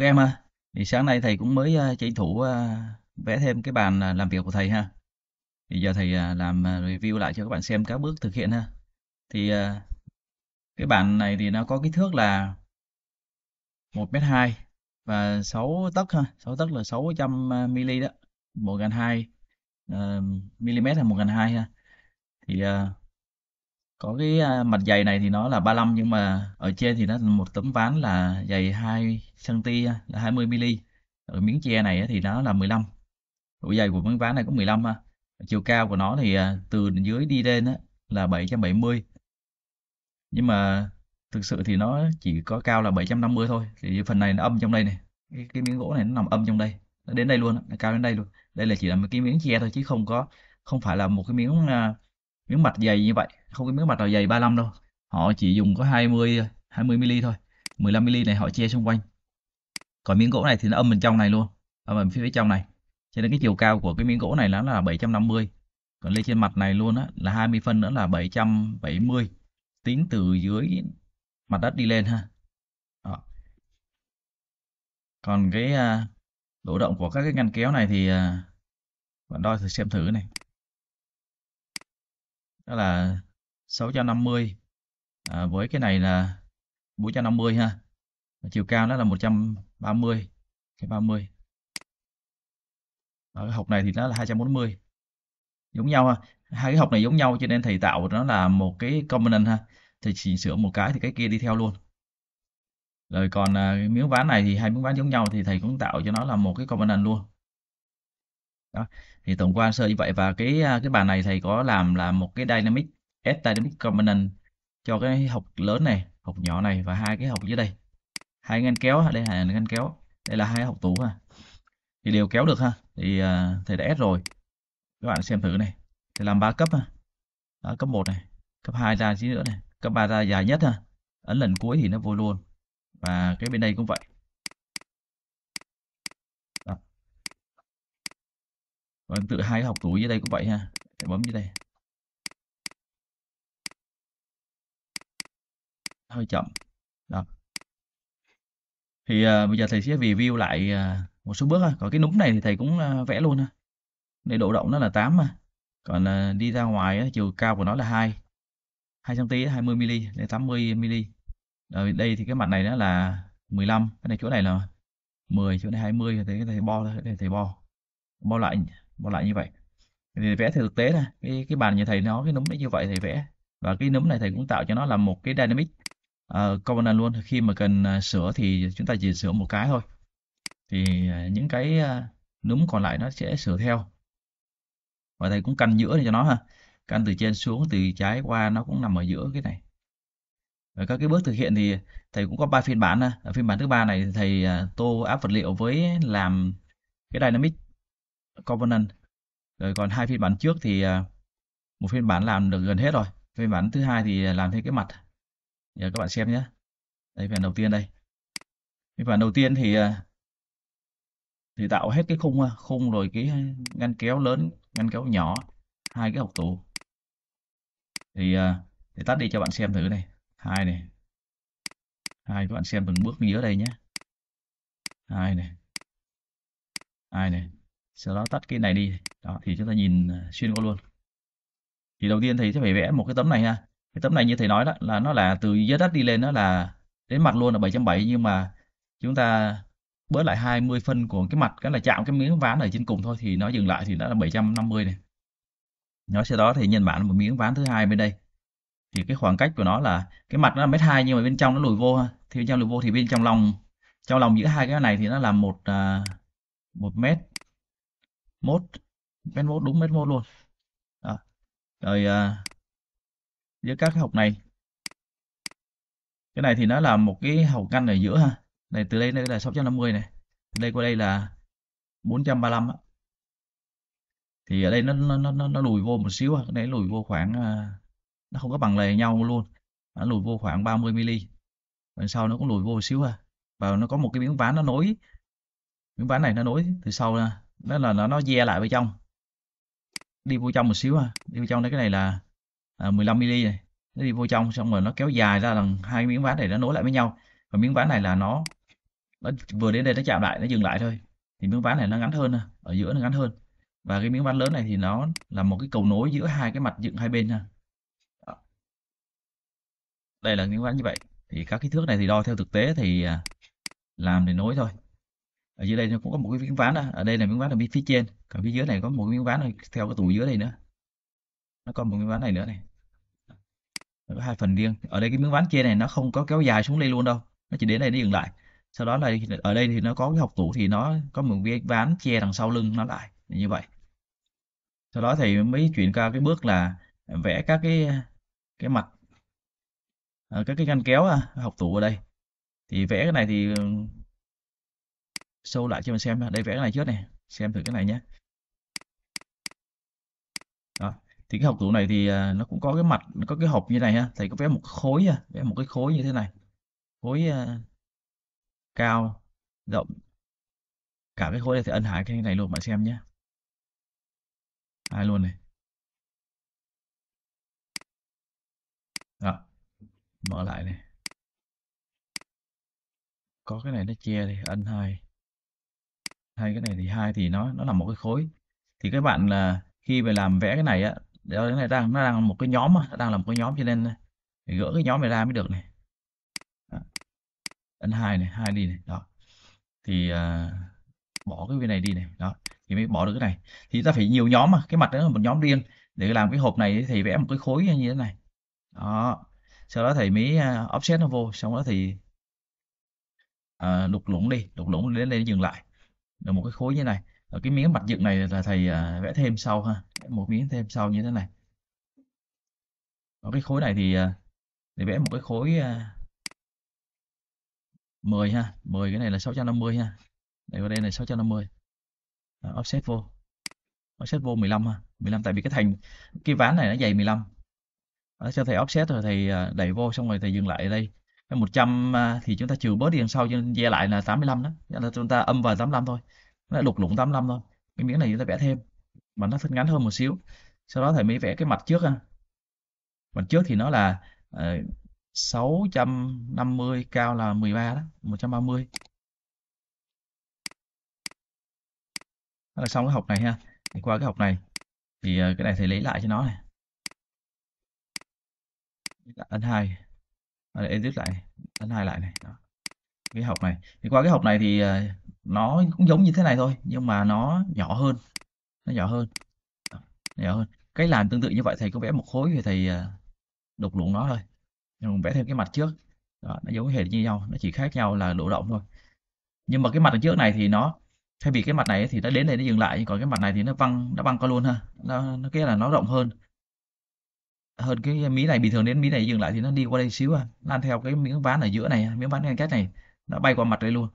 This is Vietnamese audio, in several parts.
Các em ơi, thì sáng nay thầy cũng mới uh, tranh thủ ờ, vẽ thêm cái bàn ờ, làm việc của thầy ha. Thì giờ thầy làm review lại cho các bạn xem các bước thực hiện ha. Thì cái bàn này thì nó có kích thước là 1m2 và 6 tấc ha, 6 tấc là 600 mm đó, 1 gần 2 mm là 1 gần 2 ha. Thì uh, có cái, à, mặt giày này thì nó là 35 nhưng mà ở trên thì nó là một tấm ván là dày 2 cm là 20 mi-li, miếng che này thì nó là 15. Độ dày của miếng ván này có 15 ha. À. Chiều cao của nó thì, à, từ dưới đi lên á là 770. Nhưng mà thực sự thì nó chỉ có cao là 750 thôi, thì phần này nó âm trong đây này, cái cái miếng gỗ này nó nằm âm trong đây, nó đến đây luôn nó cao đến đây luôn. Đây là chỉ là một cái miếng che thôi chứ không có không phải là một cái miếng, miếng mạch dày như vậy không có miếng mạch nào dày 35 đâu họ chỉ dùng có 20 20 mm thôi 15 mm này họ che xung quanh còn miếng gỗ này thì nó âm bên trong này luôn âm bên phía trong này cho nên cái chiều cao của cái miếng gỗ này nó là 750 còn lên trên mặt này luôn á là 20 phân nữa là 770 tính từ dưới mặt đất đi lên ha Đó. còn cái à, độ động của các cái ngăn kéo này thì à, bạn đo thử xem thử này đó là 650 à, với cái này là 450 ha chiều cao nó là 130 cái 30 ở cái hộp này thì nó là 240 giống nhau ha hai cái hộp này giống nhau cho nên thầy tạo nó là một cái component ha thầy chỉ sửa một cái thì cái kia đi theo luôn rồi còn à, miếng ván này thì hai miếng ván giống nhau thì thầy cũng tạo cho nó là một cái component luôn đó thì tổng quan sơ như vậy và cái à, cái bàn này thầy có làm là một cái dynamic S dynamic component cho cái học lớn này học nhỏ này và hai cái học dưới đây hai ngăn kéo đây là ngăn kéo đây là hai học tủ ha thì đều kéo được ha thì à, thầy đã ép rồi các bạn xem thử này thì làm ba cấp ha đó, cấp 1 này cấp 2 ra tí nữa này cấp 3 ra dài nhất ha ấn lần cuối thì nó vui luôn và cái bên đây cũng vậy và vâng, tự hai học tủ dưới đây cũng vậy ha để bấm dưới đây hơi chậm đó thì uh, bây giờ thầy sẽ review lại uh, một số bước thôi còn cái núm này thì thầy cũng uh, vẽ luôn ha đây độ rộng nó là 8 mà còn uh, đi ra ngoài chiều cao của nó là 2 200 tí 20 mm đến 80 mm rồi đây thì cái mặt này nó là 15 cái này chỗ này là 10 chỗ này 20 thì cái thầy bo thầy, thầy bo bo lại bỏ lại như vậy thì vẽ theo thực tế này cái cái bàn như thầy nó cái núm đấy như vậy thầy vẽ và cái núm này thầy cũng tạo cho nó là một cái dynamic uh, ờ, component luôn khi mà cần uh, sửa thì chúng ta chỉ sửa một cái thôi thì uh, những cái uh, núm còn lại nó sẽ sửa theo và thầy cũng căn giữa cho nó ha căn từ trên xuống từ trái qua nó cũng nằm ở giữa cái này và các cái bước thực hiện thì thầy cũng có ba phiên bản ở phiên bản thứ ba này thầy tô áp vật liệu với làm cái dynamic Covenant rồi còn hai phiên bản trước thì à, một phiên bản làm được gần hết rồi phiên bản thứ hai thì làm thêm cái mặt giờ các bạn xem nhé đây phiên đầu tiên đây phiên bản đầu tiên thì à, thì tạo hết cái khung à, khung rồi cái ngăn kéo lớn ngăn kéo nhỏ hai cái hộp tủ thì để tắt đi cho bạn xem thử này hai này hai các bạn xem từng bước phía đây nhé hai này hai này sau đó tắt cái này đi đó thì chúng ta nhìn à, xuyên qua luôn thì đầu tiên thầy sẽ phải vẽ một cái tấm này ha cái tấm này như thầy nói đó là nó là từ dưới đất đi lên nó là đến mặt luôn là 770 nhưng mà chúng ta bớt lại 20 phân của cái mặt cái là chạm cái miếng ván ở trên cùng thôi thì nó dừng lại thì đã là 750 này nó sau đó thì nhân bản một miếng ván thứ hai bên đây thì cái khoảng cách của nó là cái mặt nó là mét hai nhưng mà bên trong nó lùi vô ha thì bên trong lùi vô thì bên trong lòng trong lòng giữa hai cái này thì nó là một à, một mét mốt mét mốt đúng mét mốt luôn à. rồi à, giữa các học này cái này thì nó là một cái hầu ngăn ở giữa ha này từ đây đây là 650 này từ đây qua đây là 435 thì ở đây nó nó nó nó lùi vô một xíu ha đấy lùi vô khoảng à, nó không có bằng lề nhau luôn nó lùi vô khoảng 30 mm bên sau nó cũng lùi vô một xíu ha và nó có một cái miếng ván nó nối miếng ván này nó nối từ sau ra đó là nó nó ve lại bên trong đi vô trong một xíu ha đi vô trong đấy cái này là à, 15 mm này nó đi vô trong xong rồi nó kéo dài ra lần hai miếng ván này nó nối lại với nhau và miếng ván này là nó, nó vừa đến đây nó chạm lại nó dừng lại thôi thì miếng ván này nó ngắn hơn ở giữa nó ngắn hơn và cái miếng ván lớn này thì nó là một cái cầu nối giữa hai cái mặt dựng hai bên ha đây là miếng ván như vậy thì các kích thước này thì đo theo thực tế thì à, làm để nối thôi ở dưới đây nó cũng có một cái miếng ván đó. ở đây là miếng ván ở bên phía trên còn phía dưới này có một miếng ván này, theo cái tủ dưới đây nữa nó còn một miếng ván này nữa này nó có hai phần riêng ở đây cái miếng ván trên này nó không có kéo dài xuống đây luôn đâu nó chỉ đến đây nó dừng lại sau đó là ở đây thì nó có cái học tủ thì nó có một cái ván che đằng sau lưng nó lại như vậy sau đó thì mới chuyển qua cái bước là vẽ các cái cái mặt ờ, các cái ngăn kéo à, học tủ ở đây thì vẽ cái này thì show lại cho mình xem đây vẽ cái này trước này xem thử cái này nhé đó. thì cái học tủ này thì à, nó cũng có cái mặt nó có cái hộp như này ha thầy có vẽ một khối vẽ một cái khối như thế này khối uh, cao rộng cả cái khối này thì ân hải cái này luôn bạn xem nhé ai luôn này đó. mở lại này có cái này nó che thì ân hai hai cái này thì hai thì nó nó là một cái khối thì các bạn là khi về làm vẽ cái này á đó, cái này đang nó đang một cái nhóm mà đang là một cái nhóm cho nên ờ, gỡ cái nhóm này ra mới được này ấn hai này hai đi này đó thì à, bỏ cái bên này đi này đó thì mới bỏ được cái này thì ta phải nhiều nhóm mà cái mặt đó là một nhóm riêng để làm cái hộp này thì vẽ một cái khối như thế này đó sau đó thầy mới ờ, offset nó vô xong đó thì à, đục lũng đi đục lũng đến đây dừng lại được một cái khối như này ở ờ, cái miếng mặt dựng này là thầy à, vẽ thêm sau ha một miếng thêm sau như thế này ở cái khối này thì à, để vẽ một cái khối à, 10 ha 10 cái này là 650 ha đây vào đây là 650 à, offset vô offset vô 15 ha 15 tại vì cái thành cái ván này nó dày 15 đó, cho thầy offset rồi thầy à, đẩy vô xong rồi thầy dừng lại ở đây 100 à, thì chúng ta trừ bớt đi đằng sau cho nên lại là 85 đó nghĩa là chúng ta âm vào 85 thôi nó đục lủng 85 thôi cái miếng này chúng ta vẽ thêm mà nó thích ngắn hơn một xíu sau đó thầy mới vẽ cái mặt trước ha mặt trước thì nó là ờ, uh, 650 cao là 13 đó 130 đó là xong cái học này ha thì qua cái học này thì ờ, cái này thầy lấy lại cho nó này ấn 2 đây, edit lại này. ấn hai lại này Đó. cái học này thì qua cái học này thì ờ, nó cũng giống như thế này thôi nhưng mà nó nhỏ hơn nó nhỏ hơn Đó. nhỏ hơn cái làm tương tự như vậy thầy có vẽ một khối thì thầy ờ, đục luận nó thôi nhưng mình vẽ thêm cái mặt trước Đó. nó giống hệt như nhau nó chỉ khác nhau là độ rộng thôi nhưng mà cái mặt ở trước này thì nó thay vì cái mặt này thì nó đến đây nó dừng lại còn cái mặt này thì nó văng nó văng qua luôn ha nó, nó kia là nó rộng hơn hơn cái mí này bình thường đến mí này dừng lại thì nó đi qua đây xíu à lan theo cái miếng ván ở giữa này à, miếng ván ngăn cách này nó bay qua mặt đây luôn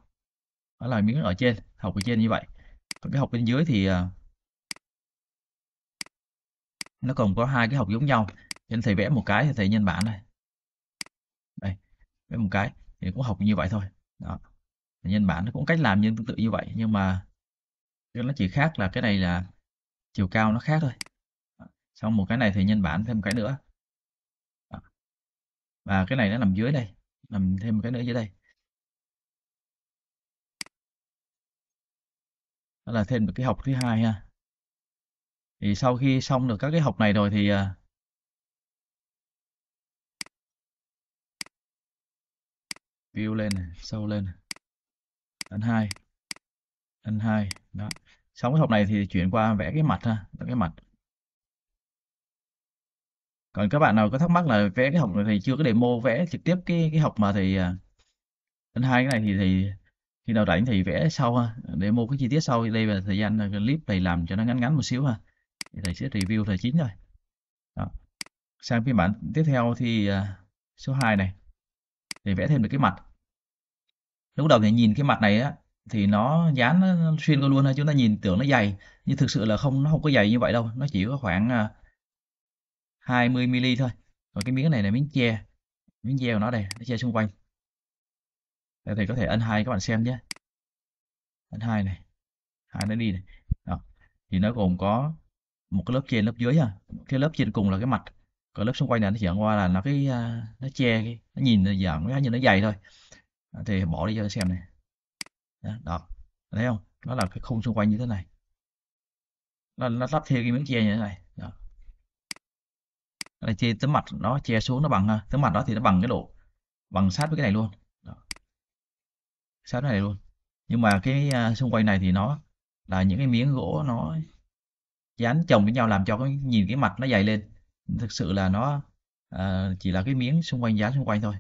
đó là miếng ở trên học ở trên như vậy còn cái học bên dưới thì à, nó còn có hai cái học giống nhau nên thầy vẽ một cái thì thầy nhân bản này đây vẽ một cái thì cũng học như vậy thôi đó nhân bản nó cũng cách làm nhưng tương tự như vậy nhưng mà nó chỉ khác là cái này là chiều cao nó khác thôi xong một cái này thì nhân bản thêm cái nữa và cái này nó nằm dưới đây nằm thêm một cái nữa dưới đây đó là thêm một cái học thứ hai ha thì sau khi xong được các cái học này rồi thì view à, lên này, sâu lên này. ấn hai ấn hai đó xong cái học này thì chuyển qua vẽ cái mặt ha vẽ cái mặt còn các bạn nào có thắc mắc là vẽ cái học này thì chưa có demo vẽ trực tiếp cái cái học mà thì đến à, hai cái này thì thì khi nào rảnh thì vẽ sau ha demo cái chi tiết sau đây là thời gian à, clip thầy làm cho nó ngắn ngắn một xíu ha thì thầy sẽ review thời chín rồi Đó. sang phiên bản tiếp theo thì à, số 2 này thì vẽ thêm được cái mặt lúc đầu thì nhìn cái mặt này á thì nó dán nó xuyên qua luôn ha chúng ta nhìn tưởng nó dày nhưng thực sự là không nó không có dày như vậy đâu nó chỉ có khoảng 20ml thôi còn cái miếng này là miếng che miếng deo nó đây nó che xung quanh đây thì có thể ân hai các bạn xem nhé ân hai này hai nó đi này Đó. thì nó gồm có một cái lớp trên lớp dưới ha cái lớp trên cùng là cái mặt còn lớp xung quanh này nó chẳng qua là nó cái à, nó che cái nó nhìn nó dạng nó như nó dày thôi thì bỏ đi cho xem này Đó. thấy không nó là cái khung xung quanh như thế này nó, nó lắp thêm cái miếng che như thế này là trên tấm mặt nó che xuống nó bằng ha tấm mặt đó thì nó bằng cái độ bằng sát với cái này luôn đó. sát này luôn nhưng mà cái à, xung quanh này thì nó là những cái miếng gỗ nó dán chồng với nhau làm cho cái nhìn cái mặt nó dày lên thực sự là nó à, chỉ là cái miếng xung quanh dán xung quanh thôi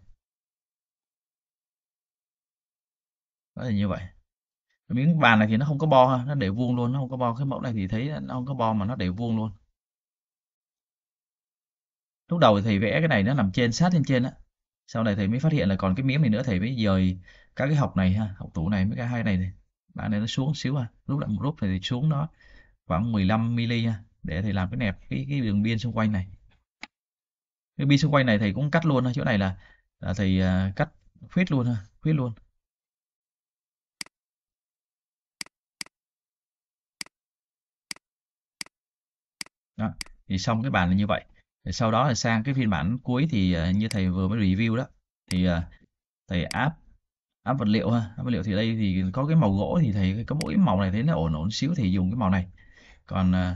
đó là như vậy cái miếng bàn này thì nó không có bo ha nó để vuông luôn nó không có bo cái mẫu này thì thấy nó không có bo mà nó để vuông luôn lúc đầu thầy vẽ cái này nó nằm trên sát lên trên á sau này thầy mới phát hiện là còn cái miếng này nữa thầy mới dời các cái học này ha học tủ này mấy cái hai này này bạn này nó xuống xíu à, lúc lại một lúc thì xuống nó khoảng 15 mm ha để thầy làm cái nẹp cái cái đường biên xung quanh này cái biên xung quanh này thầy cũng cắt luôn ha chỗ này là, là thầy à, cắt khuyết luôn ha khuyết luôn đó thì xong cái bàn là như vậy sau đó là sang cái phiên bản cuối thì ờ, như thầy vừa mới review đó thì ờ, thầy áp áp vật liệu ha áp vật liệu thì đây thì có cái màu gỗ thì thầy có mỗi màu này thấy nó ổn ổn xíu thì dùng cái màu này còn ờ,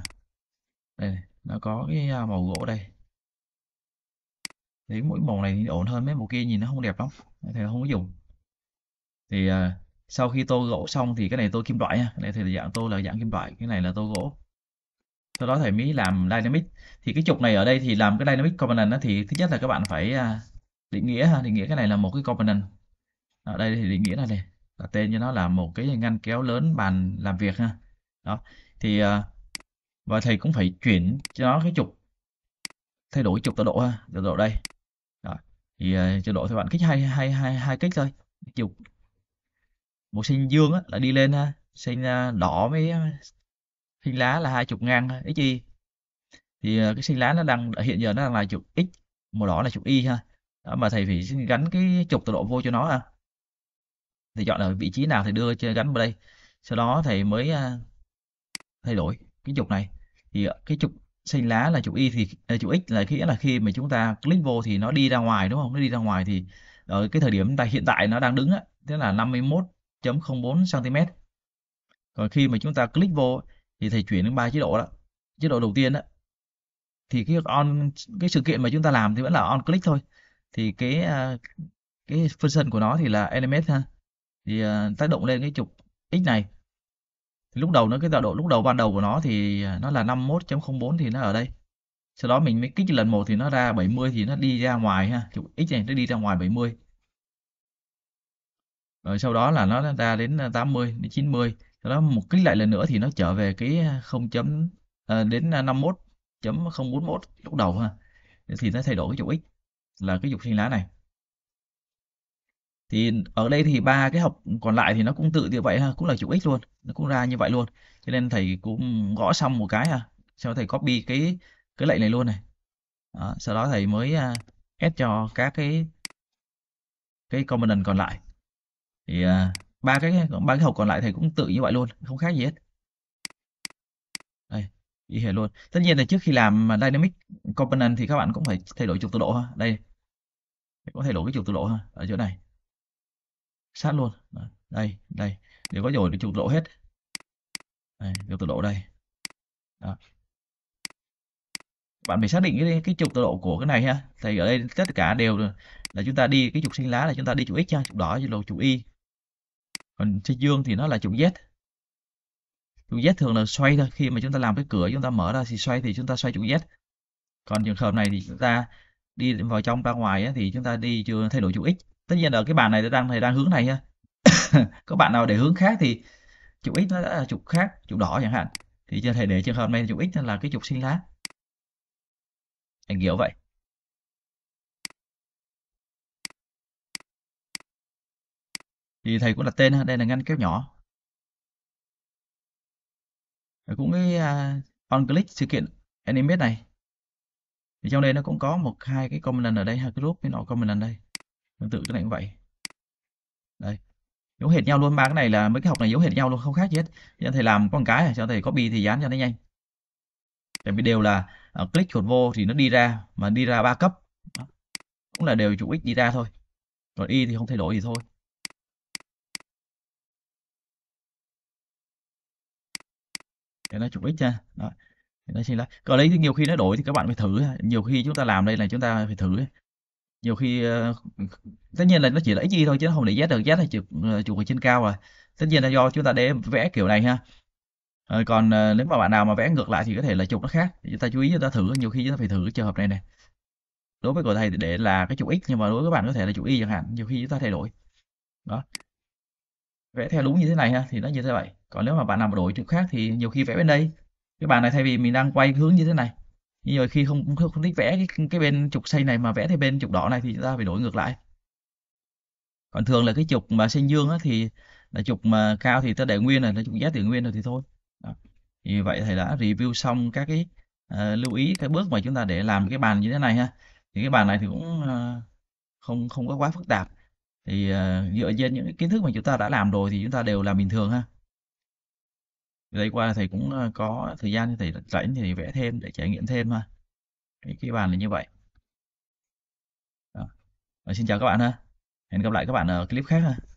đây nó có cái màu gỗ đây thấy mỗi màu này thì ổn hơn mấy màu kia nhìn nó không đẹp lắm thầy không có dùng thì sau khi tô gỗ xong thì cái này tô kim loại nha cái này thì dạng tô là dạng kim loại cái này là tô gỗ sau đó thầy mới làm dynamic thì cái trục này ở đây thì làm cái dynamic component đó thì thứ nhất là các bạn phải à, định nghĩa ha định nghĩa cái này là một cái component ở đây thì định nghĩa là này đặt tên cho nó là một cái ngăn kéo lớn bàn làm việc ha đó thì à, và thầy cũng phải chuyển cho nó cái trục thay đổi trục tọa độ ha tọa độ đây đó. thì tọa à, độ thì bạn kích hai hai hai hai kích thôi trục một sinh dương á, là đi lên ha sinh đỏ mới sinh lá là hai chục ngang x y thì ờ, cái sinh lá nó đang hiện giờ nó đang là trục x màu đỏ là trục y ha đó, mà thầy phải gắn cái trục tọa độ vô cho nó à thì chọn ở vị trí nào thì đưa gắn vào đây sau đó thầy mới ờ, thay đổi cái trục này thì ờ, cái trục sinh lá là trục y thì trục x là khi là khi mà chúng ta click vô thì nó đi ra ngoài đúng không nó đi ra ngoài thì ở cái thời điểm tại hiện tại nó đang đứng á tức là 51.04 cm còn khi mà chúng ta click vô thì thầy chuyển đến ba chế độ đó chế độ đầu tiên đó thì cái on cái sự kiện mà chúng ta làm thì vẫn là on click thôi thì cái à, cái function của nó thì là element ha thì à, tác động lên cái trục x này thì lúc đầu nó cái tọa độ lúc đầu ban đầu của nó thì à, nó là 51.04 thì nó ở đây sau đó mình mới kích lần một thì nó ra 70 thì nó đi ra ngoài ha trục x này nó đi ra ngoài 70 rồi sau đó là nó ra đến 80 đến 90 sau đó một click lại lần nữa thì nó trở về cái 0 à, chấm à, đến 51.041 à, lúc đầu ha. Thì nó thay đổi cái trục x là cái trục sinh lá này. Thì ở đây thì ba cái học còn lại thì nó cũng tự như vậy ha, cũng là trục x luôn, nó cũng ra như vậy luôn. Cho nên thầy cũng gõ xong một cái ha, sau thầy copy cái cái lệnh này luôn này. Đó, sau đó thầy mới uh, cho các cái cái component còn lại. Thì uh, ba cái ba cái hộp còn lại thì cũng tự như vậy luôn không khác gì hết đây y hệt luôn tất nhiên là trước khi làm dynamic component thì các bạn cũng phải thay đổi trục tự độ ha đây có thay đổi cái trục tự độ ha ở chỗ này sát luôn đây đây đều có rồi trục tự độ hết trục tự độ đây Đó. bạn phải xác định cái cái trục tự độ của cái này ha thì ở đây tất cả đều là chúng ta đi cái trục sinh lá là chúng ta đi trục x ha trục đỏ là trục y còn xe dương thì nó là trục z trục z thường là xoay thôi khi mà chúng ta làm cái cửa chúng ta mở ra thì xoay thì chúng ta xoay trục z còn trường hợp này thì chúng ta đi vào trong ra ngoài thì chúng ta đi chưa thay đổi trục x tất nhiên là cái bàn này đang này đang hướng này ha các bạn nào để hướng khác thì trục x nó đã là trục khác trục đỏ chẳng hạn thì chưa thể để trường hợp này trục x là cái trục sinh lá anh hiểu vậy thì thầy cũng đặt tên đây là ngăn kéo nhỏ cũng cái uh, on click sự kiện animate này thì trong đây nó cũng có một hai cái comment ở đây hai group cái nọ comment ở đây tương tự cái này cũng vậy đây dấu hệt nhau luôn ba cái này là mấy cái học này dấu hệt nhau luôn không khác gì hết cho thầy làm con cái cho thầy copy thì dán cho nó nhanh tại vì đều là uh, click chuột vô thì nó đi ra mà đi ra ba cấp Đó. cũng là đều chủ ích đi ra thôi còn y thì không thay đổi gì thôi cái nó chục x nha đó nó xin lại còn đấy thì nhiều khi nó đổi thì các bạn phải thử nhiều khi chúng ta làm đây là chúng ta phải thử nhiều khi ờ, tất nhiên là nó chỉ là x y thôi chứ không để z được z là chụp ờ, chụp ở trên cao rồi tất nhiên là do chúng ta để vẽ kiểu này ha ờ, còn nếu mà bạn nào mà vẽ ngược lại thì có thể là chụp nó khác chúng ta chú ý chúng ta thử nhiều khi chúng ta phải thử trường hợp này này đối với của thầy thì để là cái chụp x nhưng mà đối với các bạn có thể là chụp y chẳng hạn nhiều khi chúng ta thay đổi đó vẽ theo đúng như thế này ha thì nó như thế vậy còn nếu mà bạn làm đổi chữ khác thì nhiều khi vẽ bên đây cái bàn này thay vì mình đang quay hướng như thế này nhưng rồi khi không không, thích vẽ cái, cái bên trục xanh này mà vẽ thì bên trục đỏ này thì chúng ta phải đổi ngược lại còn thường là cái trục mà xanh dương á, thì là trục mà cao thì ta để nguyên này là trục giá để nguyên rồi thì thôi Đó. thì vậy thầy đã review xong các cái uh, lưu ý cái bước mà chúng ta để làm cái bàn như thế này ha thì cái bàn này thì cũng uh, không không có quá phức tạp thì uh, dựa trên những kiến thức mà chúng ta đã làm rồi thì chúng ta đều làm bình thường ha đây qua thầy cũng ờ, có thời gian thì rảnh thì vẽ thêm để trải nghiệm thêm ha cái, cái bàn là như vậy Đó. Ờ, xin chào các bạn ha hẹn gặp lại các bạn ở clip khác ha